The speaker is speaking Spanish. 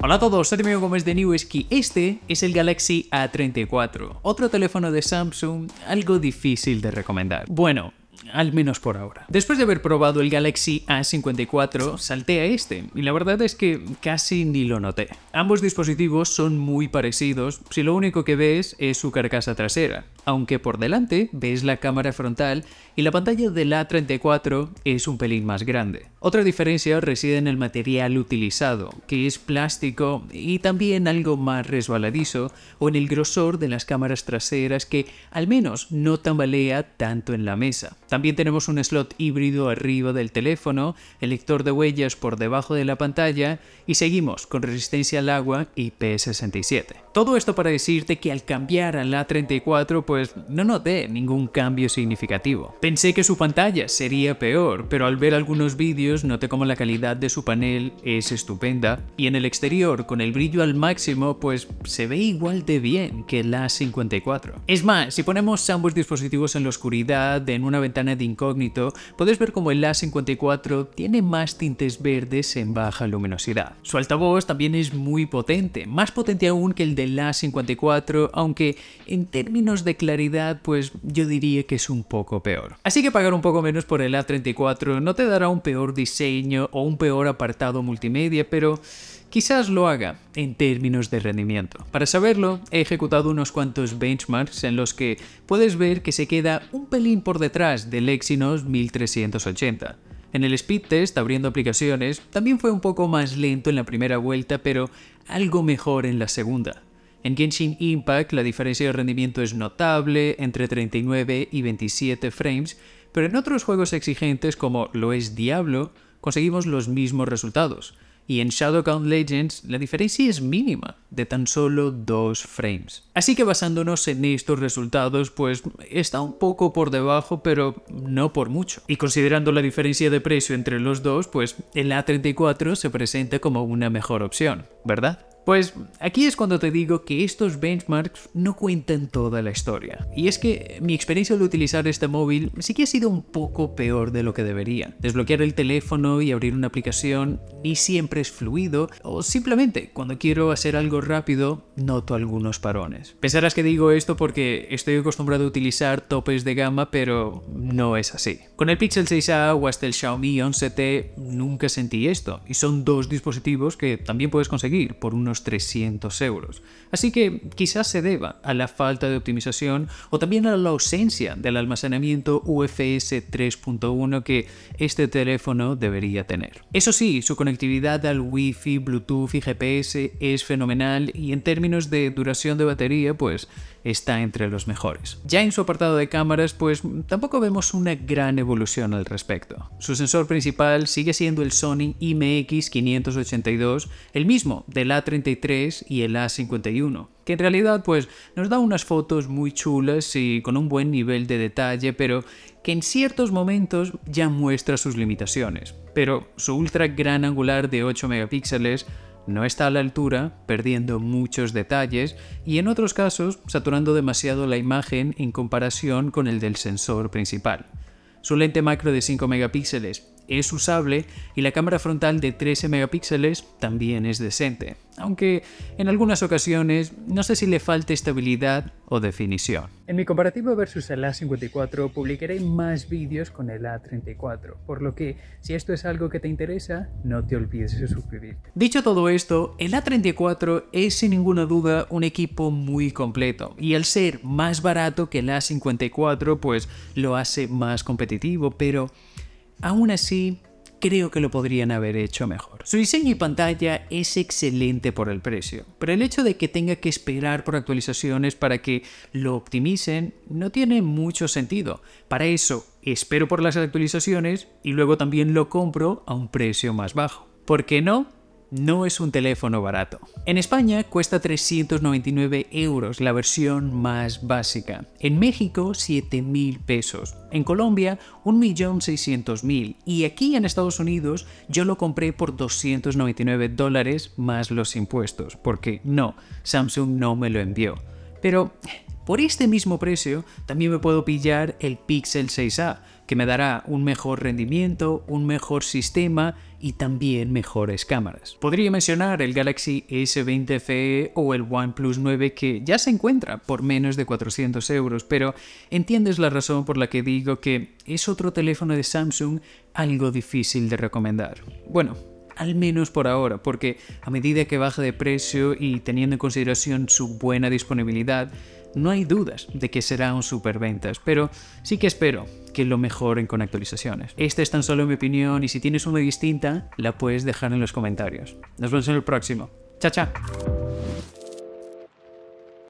Hola a todos, soy Domingo Gómez de New este es el Galaxy A34, otro teléfono de Samsung algo difícil de recomendar. Bueno, al menos por ahora. Después de haber probado el Galaxy A54, salté a este, y la verdad es que casi ni lo noté. Ambos dispositivos son muy parecidos, si lo único que ves es su carcasa trasera, aunque por delante ves la cámara frontal y la pantalla del A34 es un pelín más grande. Otra diferencia reside en el material utilizado, que es plástico y también algo más resbaladizo, o en el grosor de las cámaras traseras que al menos no tambalea tanto en la mesa. También tenemos un slot híbrido arriba del teléfono, el lector de huellas por debajo de la pantalla y seguimos con resistencia al agua IP67. Todo esto para decirte que al cambiar al A34 pues no noté ningún cambio significativo. Pensé que su pantalla sería peor, pero al ver algunos vídeos noté como la calidad de su panel es estupenda y en el exterior con el brillo al máximo pues se ve igual de bien que la 54. Es más, si ponemos ambos dispositivos en la oscuridad en una ventana de incógnito, puedes ver como el A54 tiene más tintes verdes en baja luminosidad. Su altavoz también es muy potente, más potente aún que el del A54, aunque en términos de claridad, pues yo diría que es un poco peor. Así que pagar un poco menos por el A34 no te dará un peor diseño o un peor apartado multimedia, pero quizás lo haga en términos de rendimiento. Para saberlo, he ejecutado unos cuantos benchmarks en los que puedes ver que se queda un pelín por detrás del Exynos 1380. En el speed test, abriendo aplicaciones, también fue un poco más lento en la primera vuelta, pero algo mejor en la segunda. En Genshin Impact la diferencia de rendimiento es notable, entre 39 y 27 frames, pero en otros juegos exigentes como lo es Diablo, conseguimos los mismos resultados. Y en Shadowgun Legends la diferencia es mínima, de tan solo 2 frames. Así que basándonos en estos resultados, pues está un poco por debajo, pero no por mucho. Y considerando la diferencia de precio entre los dos, pues el A34 se presenta como una mejor opción, ¿verdad? Pues aquí es cuando te digo que estos benchmarks no cuentan toda la historia. Y es que mi experiencia al utilizar este móvil sí que ha sido un poco peor de lo que debería. Desbloquear el teléfono y abrir una aplicación ni siempre es fluido o simplemente cuando quiero hacer algo rápido noto algunos parones. Pensarás que digo esto porque estoy acostumbrado a utilizar topes de gama pero no es así. Con el Pixel 6a o hasta el Xiaomi 11T nunca sentí esto y son dos dispositivos que también puedes conseguir por unos 300 euros. Así que quizás se deba a la falta de optimización o también a la ausencia del almacenamiento UFS 3.1 que este teléfono debería tener. Eso sí, su conectividad al Wi-Fi, Bluetooth y GPS es fenomenal y en términos de duración de batería pues está entre los mejores. Ya en su apartado de cámaras pues tampoco vemos una gran evolución al respecto. Su sensor principal sigue siendo el Sony IMX582, el mismo del a y el A51, que en realidad pues nos da unas fotos muy chulas y con un buen nivel de detalle, pero que en ciertos momentos ya muestra sus limitaciones. Pero su ultra gran angular de 8 megapíxeles no está a la altura, perdiendo muchos detalles y en otros casos saturando demasiado la imagen en comparación con el del sensor principal. Su lente macro de 5 megapíxeles es usable y la cámara frontal de 13 megapíxeles también es decente, aunque en algunas ocasiones no sé si le falta estabilidad o definición. En mi comparativo versus el A54 publicaré más vídeos con el A34, por lo que si esto es algo que te interesa, no te olvides de suscribirte. Dicho todo esto, el A34 es sin ninguna duda un equipo muy completo y al ser más barato que el A54 pues lo hace más competitivo, pero Aún así, creo que lo podrían haber hecho mejor. Su diseño y pantalla es excelente por el precio, pero el hecho de que tenga que esperar por actualizaciones para que lo optimicen no tiene mucho sentido. Para eso, espero por las actualizaciones y luego también lo compro a un precio más bajo. ¿Por qué no? No es un teléfono barato. En España cuesta 399 euros la versión más básica. En México 7.000 pesos. En Colombia 1.600.000. Y aquí en Estados Unidos yo lo compré por 299 dólares más los impuestos. Porque no, Samsung no me lo envió. Pero por este mismo precio también me puedo pillar el Pixel 6a, que me dará un mejor rendimiento, un mejor sistema y también mejores cámaras. Podría mencionar el Galaxy S20 FE o el OnePlus 9 que ya se encuentra por menos de 400 euros, pero entiendes la razón por la que digo que es otro teléfono de Samsung algo difícil de recomendar. Bueno, al menos por ahora, porque a medida que baja de precio y teniendo en consideración su buena disponibilidad, no hay dudas de que será un ventas, pero sí que espero que lo mejoren con actualizaciones. Esta es tan solo mi opinión y si tienes una distinta, la puedes dejar en los comentarios. Nos vemos en el próximo. Chao, chao.